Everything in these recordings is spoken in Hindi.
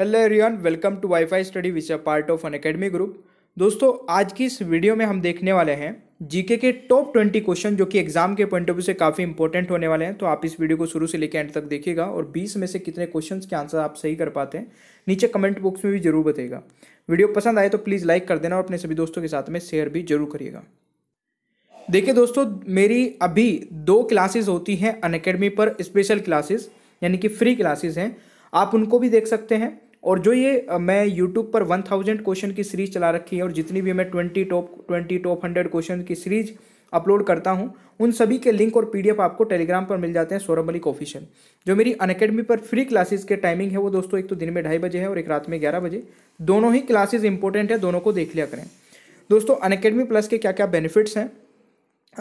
hello everyone welcome to WiFi study which a part of Unacademy group दोस्तों आज की इस वीडियो में हम देखने वाले हैं जीके के टॉप ट्वेंटी क्वेश्चन जो कि एग्जाम के पॉइंट ऑफ व्यू से काफ़ी इंपॉर्टेंट होने वाले हैं तो आप इस वीडियो को शुरू से लेकर एंड तक देखिएगा और बीस में से कितने क्वेश्चन के आंसर आप सही कर पाते हैं नीचे कमेंट बॉक्स में भी जरूर बताइएगा वीडियो पसंद आए तो प्लीज़ लाइक कर देना और अपने सभी दोस्तों के साथ में शेयर भी जरूर करिएगा देखिए दोस्तों मेरी अभी दो क्लासेज होती हैं अन पर स्पेशल क्लासेज यानी कि फ्री क्लासेज हैं आप उनको भी देख सकते हैं और जो ये मैं यूट्यूब पर वन थाउजेंड क्वेश्चन की सीरीज चला रखी है और जितनी भी मैं twenty top twenty top hundred question की सीरीज अपलोड करता हूँ उन सभी के लिंक और पीडीएफ आपको टेलीग्राम पर मिल जाते हैं सौरभ मलिक ऑफिशियल जो मेरी अनकेडमी पर फ्री क्लासेस के टाइमिंग है वो दोस्तों एक तो दिन में ढाई बजे है और एक रात में ग्यारह बजे दोनों ही क्लासेज इंपॉर्टेंट है दोनों को देख लिया करें दोस्तों अनकेडमी प्लस के क्या क्या बेनिफिट्स हैं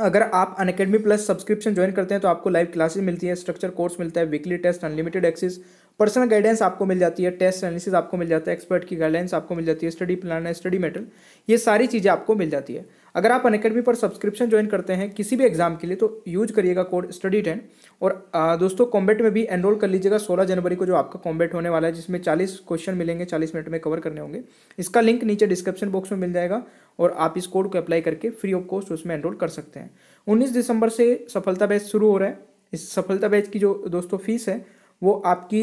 अगर आप अनकेडमी प्लस सब्सक्रिप्शन ज्वाइन करते हैं तो आपको लाइव क्लासेज मिलती है स्ट्रक्चर कोर्स मिलता है weekly test unlimited access personal guidance आपको मिल जाती है टेस्ट एनालिसिस आपको मिल जाता है एक्सपर्ट की गाइडेंस आपको मिल जाती है स्टडी प्लान स्टडी मेटर ये सारी चीज़ें आपको मिल जाती है अगर आप अनकेडमी पर सब्सक्रिप्शन ज्वाइन करते हैं किसी भी एग्जाम के लिए तो यूज करिएगा कोड स्टडी टेन और दोस्तों कॉम्बेट में भी एनरोल कर लीजिएगा सोलह जनवरी को जो आपका कॉम्बेट होने वाला है जिसमें चालीस क्वेश्चन मिलेंगे चालीस मिनट में कवर करने होंगे इसका लिंक नीचे डिस्क्रिप्शन बॉक्स में मिल जाएगा और आप इस कोड को अप्लाई करके फ्री ऑफ कॉस्ट उसमें एनरोल कर सकते हैं उन्नीस दिसंबर से सफलता बैच शुरू हो रहा है इस सफलता बैच की जो दोस्तों फीस है वो आपकी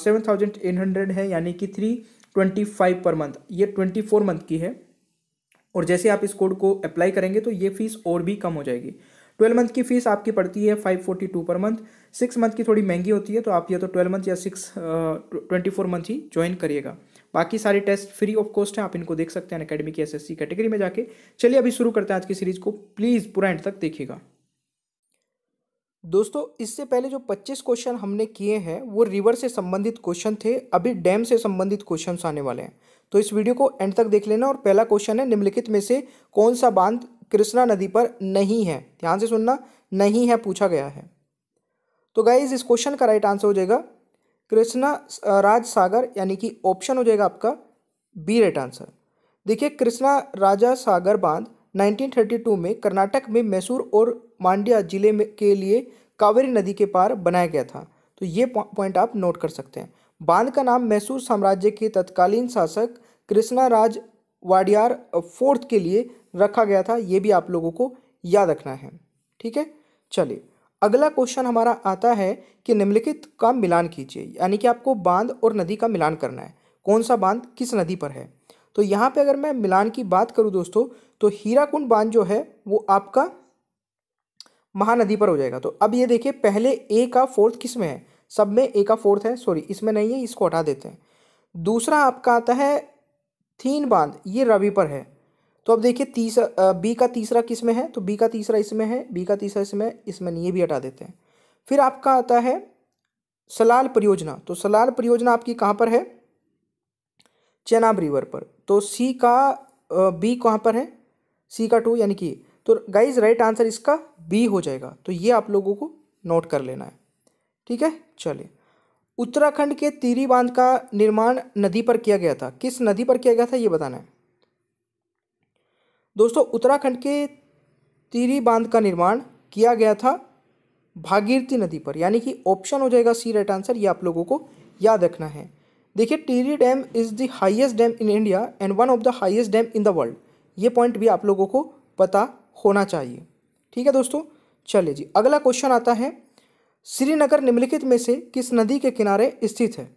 सेवन थाउजेंड एट हंड्रेड है यानी कि three twenty five per month ये ट्वेंटी फोर मंथ की है और जैसे आप इस कोड को अप्लाई करेंगे तो ये फीस और भी कम हो जाएगी ट्वेल्व मंथ की फीस आपकी पड़ती है five forty two per month six month की थोड़ी महंगी होती है तो आप या तो ट्वेल्व मंथ या सिक्स ट्वेंटी फोर मंथ ही ज्वाइन करिएगा बाकी सारे टेस्ट फ्री ऑफ कॉस्ट हैं आप इनको देख सकते हैं अकेडमी की सी कैटेगरी में जाके चलिए अभी शुरू करते हैं आज की सीरीज को प्लीज़ पूरा एंड तक देखिएगा दोस्तों इससे पहले जो 25 क्वेश्चन हमने किए हैं वो रिवर से संबंधित क्वेश्चन थे अभी डैम से संबंधित क्वेश्चन आने वाले हैं तो इस वीडियो को एंड तक देख लेना और पहला क्वेश्चन है निम्नलिखित में से कौन सा बांध कृष्णा नदी पर नहीं है ध्यान से सुनना नहीं है पूछा गया है तो गाइज इस क्वेश्चन का राइट आंसर हो जाएगा कृष्णा राज सागर यानी कि ऑप्शन हो जाएगा आपका बी राइट आंसर देखिए कृष्णा राजा सागर बांध 1932 में कर्नाटक में मैसूर और मांड्या जिले में के लिए कावेरी नदी के पार बनाया गया था तो ये पॉइंट आप नोट कर सकते हैं बांध का नाम मैसूर साम्राज्य के तत्कालीन शासक कृष्णाराज वाडियार फोर्थ के लिए रखा गया था ये भी आप लोगों को याद रखना है ठीक है चलिए अगला क्वेश्चन हमारा आता है कि निम्नलिखित का मिलान कीजिए यानी कि आपको बांध और नदी का मिलान करना है कौन सा बांध किस नदी पर है तो यहाँ पे अगर मैं मिलान की बात करूँ दोस्तों तो हीराकुंड बांध जो है वो आपका महानदी पर हो जाएगा तो अब ये देखिए पहले ए का फोर्थ किस में है सब में ए का फोर्थ है सॉरी इसमें नहीं है इसको हटा देते हैं दूसरा आपका आता है थीन बांध ये रवि पर है तो अब देखिए तीसरा बी का तीसरा किस में है तो बी का तीसरा इसमें है बी का तीसरा इसमें इसमें नहीं ये भी हटा देते हैं फिर आपका आता है सलाल परियोजना तो सलाल परियोजना आपकी कहाँ पर है चेनाब रिवर पर तो सी का बी कहाँ पर है सी का टू यानी कि तो गाइज राइट आंसर इसका बी हो जाएगा तो ये आप लोगों को नोट कर लेना है ठीक है चलिए उत्तराखंड के तीरी बांध का निर्माण नदी पर किया गया था किस नदी पर किया गया था ये बताना है दोस्तों उत्तराखंड के तीरी बांध का निर्माण किया गया था भागीरथी नदी पर यानी कि ऑप्शन हो जाएगा सी राइट आंसर ये आप लोगों को याद रखना है देखिए Tehri dam is the highest dam in India and one of the highest dam in the world ये पॉइंट भी आप लोगों को पता होना चाहिए ठीक है दोस्तों चलिए जी अगला क्वेश्चन आता है श्रीनगर निम्नलिखित में से किस नदी के किनारे स्थित है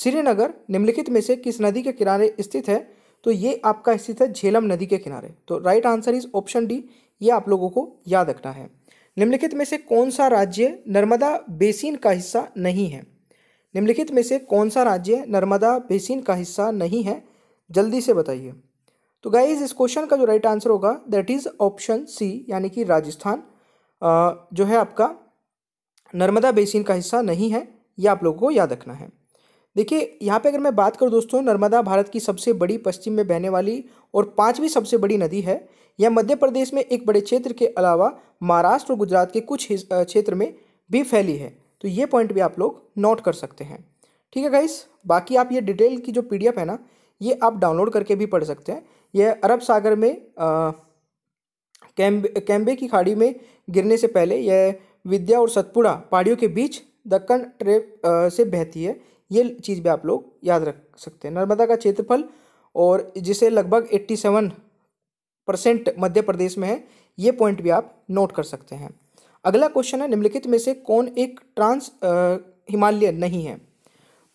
श्रीनगर निम्नलिखित में से किस नदी के किनारे स्थित है तो ये आपका स्थित है झेलम नदी के किनारे तो right answer is option D ये आप लोगों को याद रखना है निम्नलिखित में से कौन सा राज्य नर्मदा बेसिन का हिस्सा नहीं है निम्नलिखित में से कौन सा राज्य नर्मदा बेसिन का हिस्सा नहीं है जल्दी से बताइए तो गाइज इस क्वेश्चन का जो राइट आंसर होगा दैट इज ऑप्शन सी यानी कि राजस्थान जो है आपका नर्मदा बेसिन का हिस्सा नहीं है यह आप लोगों को याद रखना है देखिए यहाँ पे अगर मैं बात करूँ दोस्तों नर्मदा भारत की सबसे बड़ी पश्चिम में बहने वाली और पांचवी सबसे बड़ी नदी है यह मध्य प्रदेश में एक बड़े क्षेत्र के अलावा महाराष्ट्र और गुजरात के कुछ क्षेत्र में भी फैली है तो ये पॉइंट भी आप लोग नोट कर सकते हैं ठीक है गाइस बाकी आप ये डिटेल की जो पी है ना ये आप डाउनलोड करके भी पढ़ सकते हैं यह अरब सागर में कैम्बे कैम्बे की खाड़ी में गिरने से पहले यह विद्या और सतपुड़ा पहाड़ियों के बीच दक्कन ट्रेप से बहती है ये चीज़ भी आप लोग याद रख सकते हैं नर्मदा का क्षेत्रफल और जिसे लगभग eighty seven percent Madhya Pradesh में है ये पॉइंट भी आप नोट कर सकते हैं अगला क्वेश्चन है निम्नलिखित में से कौन एक ट्रांस हिमालय नहीं है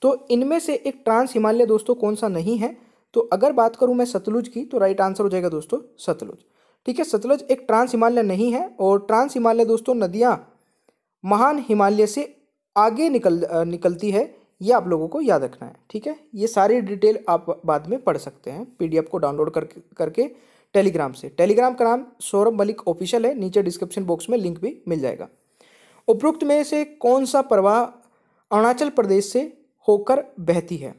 तो इनमें से एक ट्रांस हिमालय दोस्तों कौन सा नहीं है तो अगर बात करूँ मैं सतलुज की तो राइट आंसर हो जाएगा दोस्तों सतलुज ठीक है सतलुज एक ट्रांस हिमालय नहीं है और ट्रांस हिमालय दोस्तों नदियाँ महान हिमालय से आगे निकल निकलती है ये आप लोगों को याद रखना है ठीक है ये सारी डिटेल आप बाद में पढ़ सकते हैं पीडीएफ को डाउनलोड कर करके टेलीग्राम से टेलीग्राम का नाम सौरभ मलिक ऑफिशियल है नीचे डिस्क्रिप्शन बॉक्स में लिंक भी मिल जाएगा उपरोक्त में से कौन सा प्रवाह अरुणाचल प्रदेश से होकर बहती है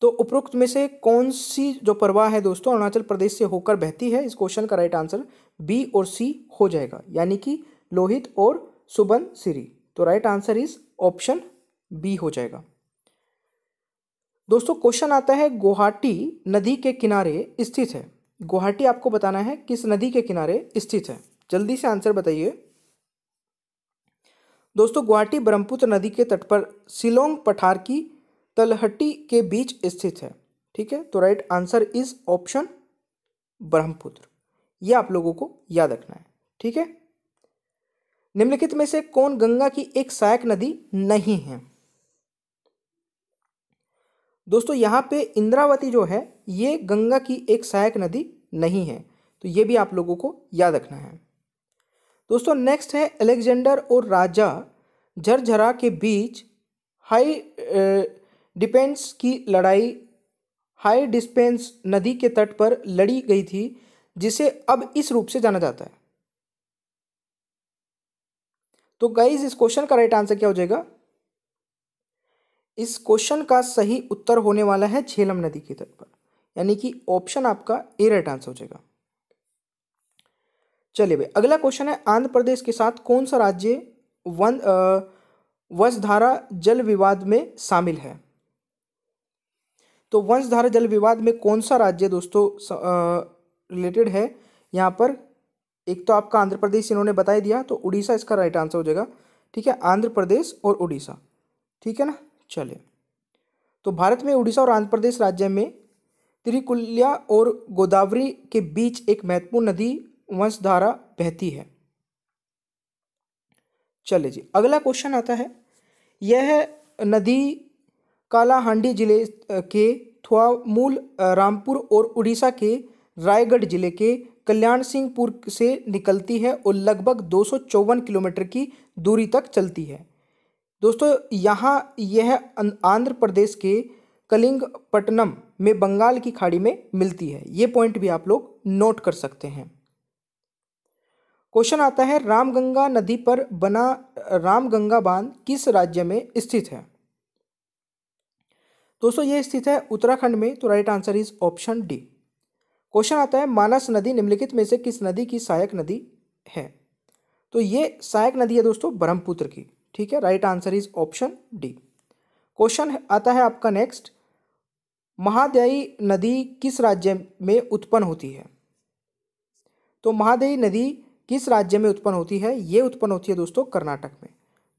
तो उपरोक्त में से कौन सी जो प्रवाह है दोस्तों अरुणाचल प्रदेश से होकर बहती है इस क्वेश्चन का राइट आंसर बी और सी हो जाएगा यानी कि लोहित और सुबन सिरी तो right answer is option B हो जाएगा दोस्तों क्वेश्चन आता है गुवाहाटी नदी के किनारे स्थित है गुवाहाटी आपको बताना है किस नदी के किनारे स्थित है जल्दी से आंसर बताइए दोस्तों गुवाहाटी ब्रह्मपुत्र नदी के तट पर सिलोंग पठार की तलहटी के बीच स्थित है ठीक है तो right answer is option Brahmaputra यह आप लोगों को याद रखना है ठीक है निम्नलिखित में से कौन गंगा की एक सहायक नदी नहीं है दोस्तों यहां पे इंद्रावती जो है ये गंगा की एक सहायक नदी नहीं है तो ये भी आप लोगों को याद रखना है दोस्तों नेक्स्ट है अलेक्जेंडर और राजा झरझरा के बीच हाई डिपेंस की लड़ाई हाई डिस्पेंस नदी के तट पर लड़ी गई थी जिसे अब इस रूप से जाना जाता है तो गाइज इस क्वेश्चन का राइट आंसर क्या हो जाएगा इस क्वेश्चन का सही उत्तर होने वाला है झेलम नदी के तट पर यानी कि ऑप्शन आपका ए राइट आंसर हो जाएगा चलिए भाई अगला क्वेश्चन है आंध्र प्रदेश के साथ कौन सा राज्य वन वसधारा जल विवाद में शामिल है तो वंशधारा जल विवाद में कौन सा राज्य दोस्तों रिलेटेड है यहाँ पर एक तो आपका आंध्र प्रदेश इन्होंने बताई दिया तो उड़ीसा इसका राइट आंसर हो जाएगा ठीक है आंध्र प्रदेश और उड़ीसा ठीक है ना चले तो भारत में उड़ीसा और आंध्र प्रदेश राज्य में त्रिकुल्या और गोदावरी के बीच एक महत्वपूर्ण नदी वंशधारा बहती है चले जी अगला क्वेश्चन आता है यह नदी कालाहांडी जिले के थुआमूल रामपुर और उड़ीसा के रायगढ़ जिले के कल्याण सिंहपुर से निकलती है और लगभग दो किलोमीटर की दूरी तक चलती है दोस्तों यहाँ यह अं, आंध्र प्रदेश के कलिंगपट्टनम में बंगाल की खाड़ी में मिलती है ये पॉइंट भी आप लोग नोट कर सकते हैं क्वेश्चन आता है रामगंगा नदी पर बना रामगंगा बांध किस राज्य में स्थित है दोस्तों ये स्थित है उत्तराखंड में तो right answer is option D question आता है मानस नदी निम्नलिखित में से किस नदी की सहायक नदी है तो ये सहायक नदी है दोस्तों ब्रह्मपुत्र की ठीक है right answer is option D question आता है आपका नेक्स्ट महादेई नदी किस राज्य में उत्पन्न होती है तो महादयाई नदी किस राज्य में उत्पन्न होती है ये उत्पन्न होती है दोस्तों कर्नाटक में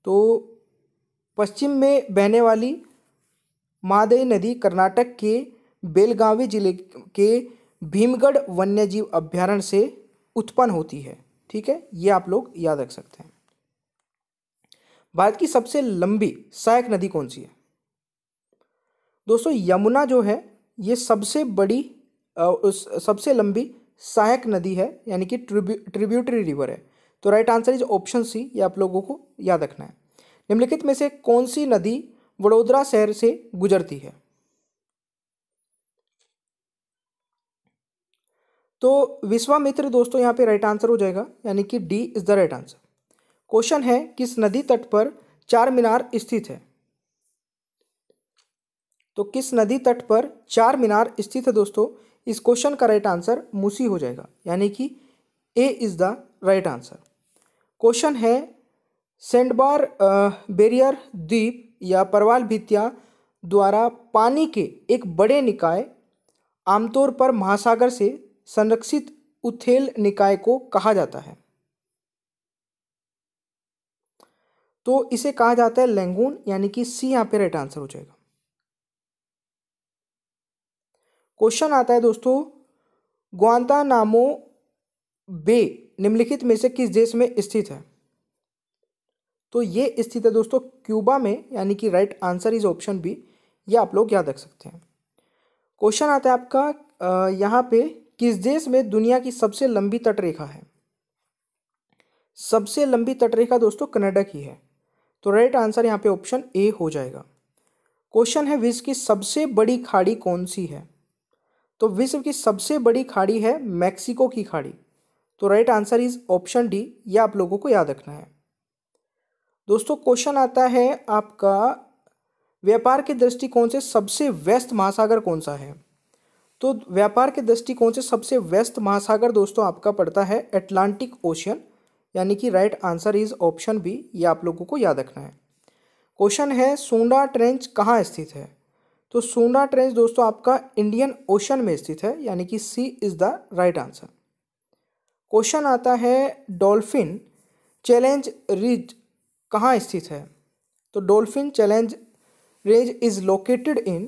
तो पश्चिम में बहने वाली महादेवी नदी कर्नाटक के बेलगावी जिले के भीमगढ़ वन्यजीव अभ्यारण्य से उत्पन्न होती है ठीक है ये आप लोग याद रख सकते हैं भारत की सबसे लंबी सहायक नदी कौन सी है दोस्तों यमुना जो है ये सबसे बड़ी उस सबसे लंबी सहायक नदी है यानी कि ट्रिब्यू ट्रिब्यूटरी रिवर है तो right answer is option C ये आप लोगों को याद रखना है निम्नलिखित में से कौन सी नदी वडोदरा शहर से गुजरती है तो विश्वामित्र दोस्तों यहाँ पे राइट आंसर हो जाएगा यानी कि D is the right answer question है किस नदी तट पर चार मीनार स्थित है तो किस नदी तट पर चार मीनार स्थित है दोस्तों इस क्वेश्चन का राइट आंसर मुसी हो जाएगा यानी कि A is the right answer question है सेंडबार बेरियर द्वीप या परवाल भित्तिया द्वारा पानी के एक बड़े निकाय आमतौर पर महासागर से संरक्षित उथेल निकाय को कहा जाता है तो इसे कहा जाता है लैंगून यानी कि सी यहां पे राइट आंसर हो जाएगा क्वेश्चन आता है दोस्तों ग्वांता नामो बे निम्नलिखित में से किस देश में स्थित है तो ये स्थित है दोस्तों क्यूबा में यानी कि right answer is option B ये आप लोग याद रख सकते हैं क्वेश्चन आता है आपका यहाँ पे किस देश में दुनिया की सबसे लंबी तटरेखा है सबसे लंबी तटरेखा दोस्तों कनाडा की है तो राइट आंसर यहाँ पे ऑप्शन ए हो जाएगा क्वेश्चन है विश्व की सबसे बड़ी खाड़ी कौन सी है तो विश्व की सबसे बड़ी खाड़ी है मैक्सिको की खाड़ी तो right answer is option D ये आप लोगों को याद रखना है दोस्तों क्वेश्चन आता है आपका व्यापार के दृष्टिकोण से सबसे व्यस्त महासागर कौन सा है तो व्यापार के दृष्टिकोण से सबसे व्यस्त महासागर दोस्तों आपका पड़ता है एटलांटिक ओशियन यानी कि right answer is option B ये आप लोगों को याद रखना है क्वेश्चन है सोंडा ट्रेंच कहाँ स्थित है तो सोंडा ट्रेंच दोस्तों आपका इंडियन ओशन में स्थित है यानी कि C is the right answer question आता है डॉल्फिन चैलेंज रिज कहाँ स्थित है तो dolphin challenge range is located in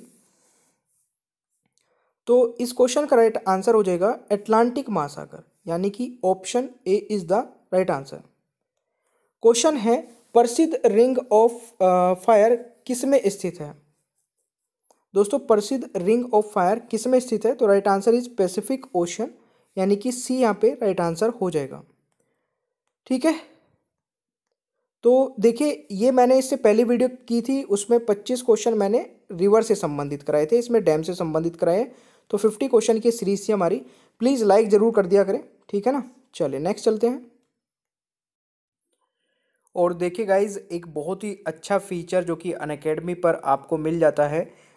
तो इस क्वेश्चन का राइट आंसर हो जाएगा अटलांटिक महासागर यानी कि option A is the right answer question है प्रसिद्ध रिंग ऑफ फायर किस में स्थित है दोस्तों प्रसिद्ध रिंग ऑफ फायर किस में स्थित है तो right answer is Pacific Ocean यानी कि सी यहाँ पे राइट आंसर हो जाएगा ठीक है तो देखिए ये मैंने इससे पहली वीडियो की थी उसमें 25 क्वेश्चन मैंने रिवर से संबंधित कराए थे इसमें डैम से संबंधित कराए हैं तो 50 क्वेश्चन की सीरीज थी हमारी प्लीज़ लाइक ज़रूर कर दिया करें ठीक है ना चलिए नेक्स्ट चलते हैं और देखिए गाइज एक बहुत ही अच्छा फीचर जो कि अन पर आपको मिल जाता है